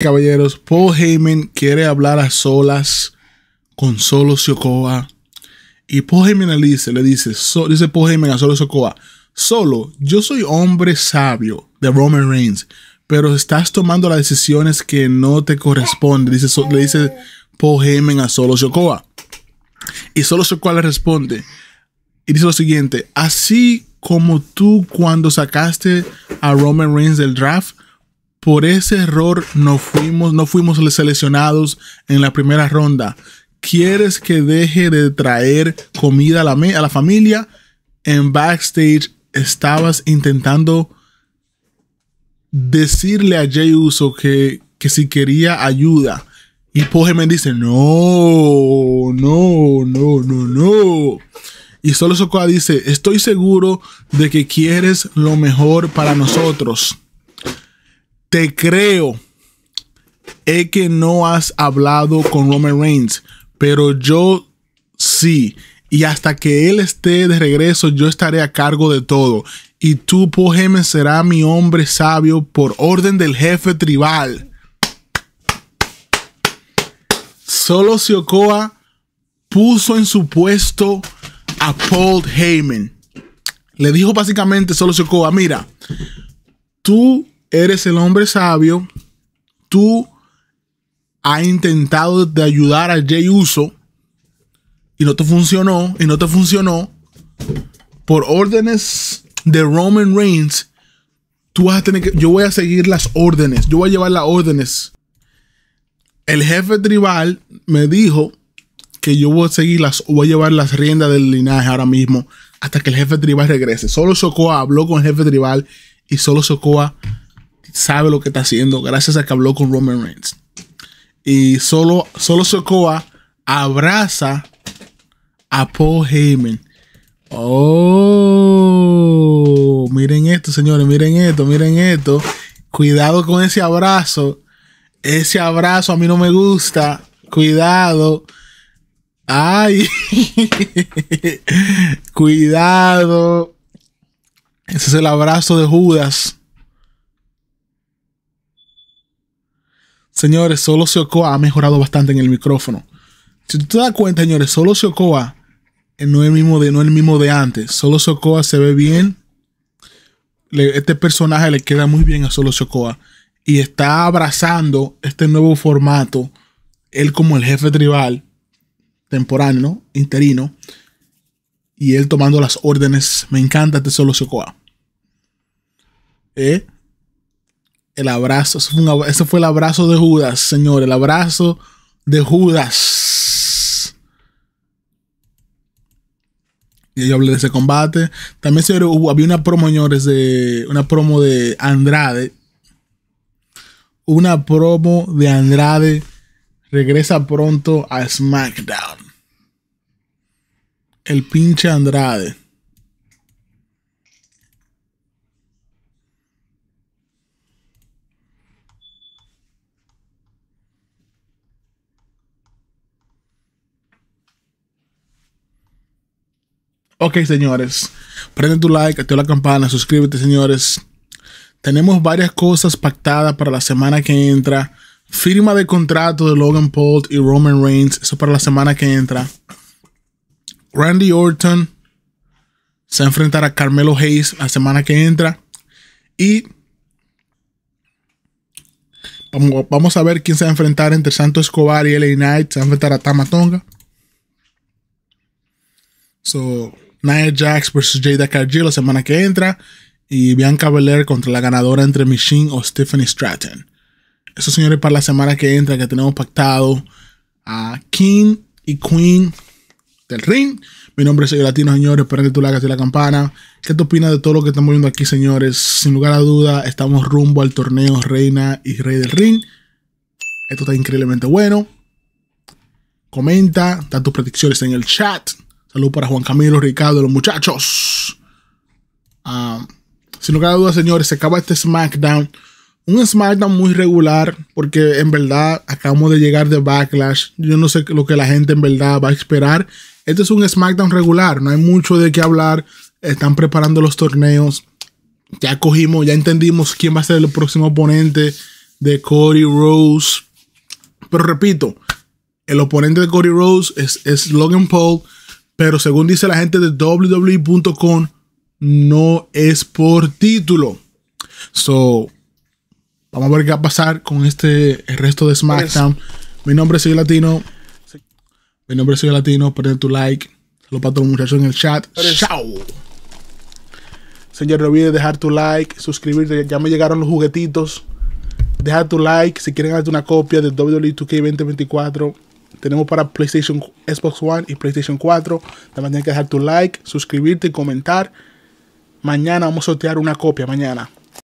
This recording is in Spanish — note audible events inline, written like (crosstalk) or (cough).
Caballeros, Paul Heyman quiere hablar a solas con Solo Sokoa. Y Paul Heyman le dice, le dice, Paul Heyman a Solo Sokoa, Solo, yo soy hombre sabio de Roman Reigns, pero estás tomando las decisiones que no te corresponden, dice, le dice Paul Heyman a Solo Sokoa. Y Solo Sokoa le responde y dice lo siguiente, así como tú cuando sacaste a Roman Reigns del draft, por ese error no fuimos, no fuimos seleccionados en la primera ronda. ¿Quieres que deje de traer comida a la, a la familia? En backstage estabas intentando decirle a Jay Uso que, si quería ayuda. Y me dice, no, no, no, no, no. Y solo Sokoa dice, estoy seguro de que quieres lo mejor para nosotros te creo, es que no has hablado con Roman Reigns, pero yo sí. Y hasta que él esté de regreso, yo estaré a cargo de todo. Y tú, Paul Heyman, será mi hombre sabio por orden del jefe tribal. Solo Siokoa puso en su puesto a Paul Heyman. Le dijo básicamente Solo Siokoa, mira, tú eres el hombre sabio, tú has intentado de ayudar a Jay Uso y no te funcionó, y no te funcionó, por órdenes de Roman Reigns, tú vas a tener que, yo voy a seguir las órdenes, yo voy a llevar las órdenes. El jefe tribal me dijo que yo voy a seguir las, voy a llevar las riendas del linaje ahora mismo hasta que el jefe tribal regrese. Solo Sokoa habló con el jefe tribal y solo Sokoa sabe lo que está haciendo gracias a que habló con Roman Reigns. Y solo, solo Sokoa abraza a Paul Heyman. Oh, miren esto, señores, miren esto, miren esto. Cuidado con ese abrazo. Ese abrazo a mí no me gusta. Cuidado. Ay, (laughs) cuidado. Ese es el abrazo de Judas. Señores, solo Siocoa ha mejorado bastante en el micrófono. Si tú te das cuenta, señores, solo Siocoa eh, no es el mismo de, no antes. Solo Socoa se ve bien. este personaje le queda muy bien a Solo Sokoa. Y está abrazando este nuevo formato. Él como el jefe tribal Temporal, ¿no? interino. Y él tomando las órdenes. Me encanta este Solo Sokoa. ¿Eh? El abrazo, ese fue, el abrazo de Judas, Señor, el abrazo de Judas. Y yo hablé de ese combate. También, señor, hubo, había una promo, señores, de una promo de Andrade. Una promo de Andrade regresa pronto a SmackDown. El pinche Andrade. Ok, señores. Prende tu like, activa la campana, suscríbete, señores. Tenemos varias cosas pactadas para la semana que entra. Firma de contrato de Logan Paul y Roman Reigns. Eso para la semana que entra. Randy Orton se va a enfrentar a Carmelo Hayes la semana que entra. Y vamos a ver quién se va a enfrentar entre Santo Escobar y LA Knight. Se va a enfrentar a Tamatonga. So, Nia Jax versus Jada Cargill la semana que entra. Y Bianca Belair contra la ganadora entre Machine o Stephanie Stratton. Eso, señores, para la semana que entra que tenemos pactado a King y Queen del ring. Mi nombre es el Latino, señores. Esperen que tú la hagas de la campana. ¿Qué te opinas de todo lo que estamos viendo aquí, señores? Sin lugar a duda, estamos rumbo al torneo Reina y Rey del Ring. Esto está increíblemente bueno. Comenta, da tus predicciones en el chat. Salud para Juan Camilo, Ricardo, los muchachos. Ah, sin si no dudas, duda, señores, se acaba este SmackDown. Un SmackDown muy regular, porque en verdad acabamos de llegar de Backlash. Yo no sé lo que la gente en verdad va a esperar. Este es un SmackDown regular, no hay mucho de qué hablar. Están preparando los torneos. Ya cogimos, ya entendimos quién va a ser el próximo oponente de Cody Rose. Pero repito, el oponente de Cody Rose es, es Logan Paul. Pero según dice la gente de www.com, e no es por título. So, vamos a ver qué va a pasar con este resto de SmackDown. Mi nombre es Soy Latino. Mi nombre es Soy Latino. Ponle tu like. Saludos para todos los muchachos en el chat. Chao. Señor, no olvides dejar tu like, suscribirte. Ya me llegaron los juguetitos. Deja tu like si quieren hacerte una copia de WWE 2K 2024. Tenemos para PlayStation, Xbox One y PlayStation 4. También tienes que dejar tu like, suscribirte y comentar. Mañana vamos a sortear una copia. Mañana.